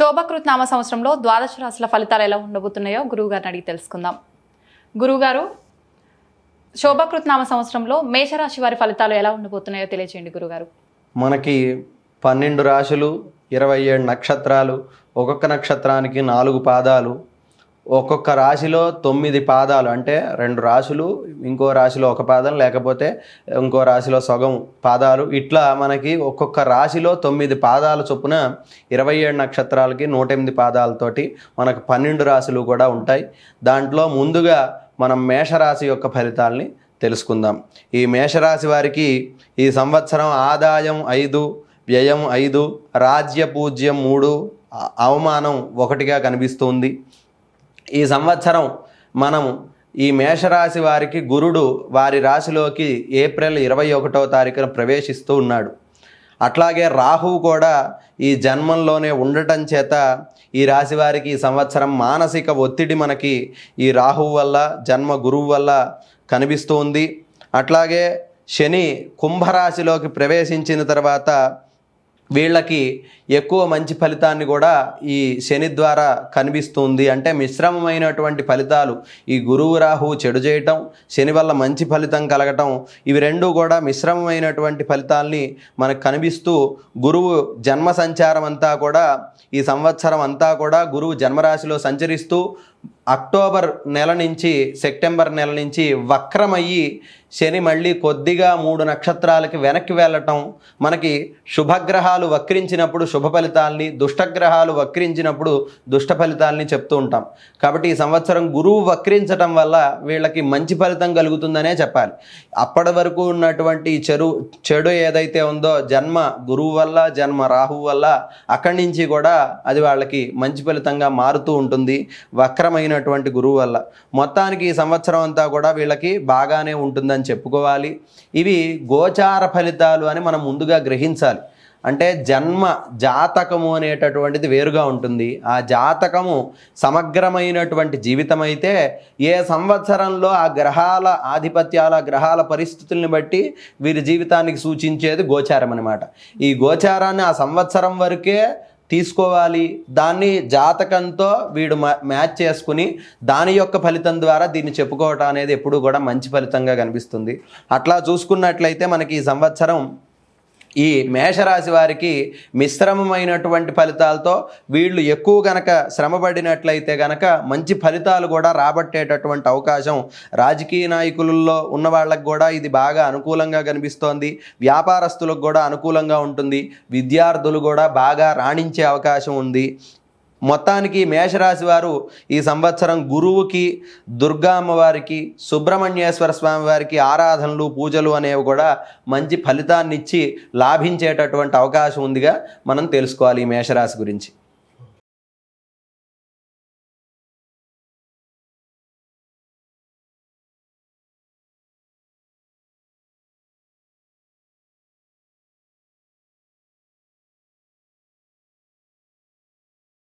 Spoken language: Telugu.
నామ సంవత్సరంలో ద్వాదశ రాశుల ఫలితాలు ఎలా ఉండబోతున్నాయో గురువుగారిని అడిగి తెలుసుకుందాం గురువుగారు శోభకృత్ నామ సంవత్సరంలో మేషరాశి వారి ఫలితాలు ఎలా ఉండబోతున్నాయో తెలియచేయండి గురుగారు మనకి పన్నెండు రాశులు ఇరవై ఏడు నక్షత్రాలు ఒక్కొక్క నక్షత్రానికి నాలుగు పాదాలు ఒక్కొక్క రాశిలో తొమ్మిది పాదాలు అంటే రెండు రాశులు ఇంకో రాశిలో ఒక పాదం లేకపోతే ఇంకో రాశిలో సగం పాదాలు ఇట్లా మనకి ఒక్కొక్క రాశిలో తొమ్మిది పాదాల చొప్పున ఇరవై ఏడు నక్షత్రాలకి నూట ఎనిమిది పాదాలతోటి మనకు పన్నెండు రాశులు కూడా ఉంటాయి దాంట్లో ముందుగా మనం మేషరాశి యొక్క ఫలితాల్ని తెలుసుకుందాం ఈ మేషరాశి వారికి ఈ సంవత్సరం ఆదాయం ఐదు వ్యయం ఐదు రాజ్య పూజ్యం మూడు అవమానం ఒకటిగా కనిపిస్తుంది ఈ సంవత్సరం మనం ఈ మేషరాశి వారికి గురుడు వారి రాశిలోకి ఏప్రిల్ ఇరవై ఒకటో తారీఖున ప్రవేశిస్తూ ఉన్నాడు అట్లాగే రాహువు కూడా ఈ జన్మంలోనే ఉండటం చేత ఈ రాశి వారికి ఈ సంవత్సరం మానసిక ఒత్తిడి మనకి ఈ రాహువు వల్ల జన్మ గురువు వల్ల కనిపిస్తూ ఉంది అట్లాగే శని కుంభరాశిలోకి ప్రవేశించిన తర్వాత వీళ్ళకి ఎక్కువ మంచి ఫలితాన్ని కూడా ఈ శని ద్వారా కనిపిస్తుంది అంటే మిశ్రమమైనటువంటి ఫలితాలు ఈ గురువు రాహు చెడు చేయటం శని వల్ల మంచి ఫలితం కలగటం ఇవి రెండు కూడా మిశ్రమమైనటువంటి ఫలితాల్ని మనకు కనిపిస్తూ గురువు జన్మ సంచారం అంతా కూడా ఈ సంవత్సరం అంతా కూడా గురువు జన్మరాశిలో సంచరిస్తూ అక్టోబర్ నెల నుంచి సెప్టెంబర్ నెల నుంచి వక్రమయ్యి శని మళ్ళీ కొద్దిగా మూడు నక్షత్రాలకి వెనక్కి వెళ్ళటం మనకి శుభగ్రహాలు వక్రించినప్పుడు శుభ ఫలితాల్ని దుష్టగ్రహాలు వక్రించినప్పుడు దుష్ట ఫలితాల్ని చెప్తూ ఉంటాం కాబట్టి ఈ సంవత్సరం గురువు వక్రించటం వల్ల వీళ్ళకి మంచి ఫలితం కలుగుతుందనే చెప్పాలి అప్పటి వరకు ఉన్నటువంటి చెరు చెడు ఏదైతే ఉందో జన్మ గురువు వల్ల జన్మ రాహువు వల్ల అక్కడి నుంచి కూడా అది వాళ్ళకి మంచి ఫలితంగా మారుతూ ఉంటుంది వక్ర అపారమైనటువంటి గురువు వల్ల మొత్తానికి ఈ సంవత్సరం అంతా కూడా వీళ్ళకి బాగానే ఉంటుందని చెప్పుకోవాలి ఇవి గోచార ఫలితాలు అని మనం ముందుగా గ్రహించాలి అంటే జన్మ జాతకము అనేటటువంటిది వేరుగా ఉంటుంది ఆ జాతకము సమగ్రమైనటువంటి జీవితం అయితే ఏ సంవత్సరంలో ఆ గ్రహాల ఆధిపత్యాల గ్రహాల పరిస్థితుల్ని బట్టి వీరి జీవితానికి సూచించేది గోచారం అనమాట ఈ గోచారాన్ని ఆ సంవత్సరం వరకే తీసుకోవాలి దాన్ని జాతకంతో వీడు మ్యాచ్ చేసుకుని దాని యొక్క ఫలితం ద్వారా దీన్ని చెప్పుకోవటం అనేది ఎప్పుడూ కూడా మంచి ఫలితంగా కనిపిస్తుంది అట్లా చూసుకున్నట్లయితే మనకి ఈ సంవత్సరం ఈ మేషరాశి వారికి మిశ్రమమైనటువంటి ఫలితాలతో వీళ్ళు ఎక్కువ గనక శ్రమపడినట్లయితే గనక మంచి ఫలితాలు కూడా రాబట్టేటటువంటి అవకాశం రాజకీయ నాయకులలో ఉన్న వాళ్ళకు కూడా ఇది బాగా అనుకూలంగా కనిపిస్తోంది వ్యాపారస్తులకు కూడా అనుకూలంగా ఉంటుంది విద్యార్థులు కూడా బాగా రాణించే అవకాశం ఉంది మొత్తానికి మేషరాశి వారు ఈ సంవత్సరం గురువుకి దుర్గామ్మవారికి సుబ్రహ్మణ్యేశ్వర స్వామి వారికి ఆరాధనలు పూజలు అనేవి కూడా మంచి ఫలితాన్ని ఇచ్చి లాభించేటటువంటి అవకాశం ఉందిగా మనం తెలుసుకోవాలి ఈ మేషరాశి గురించి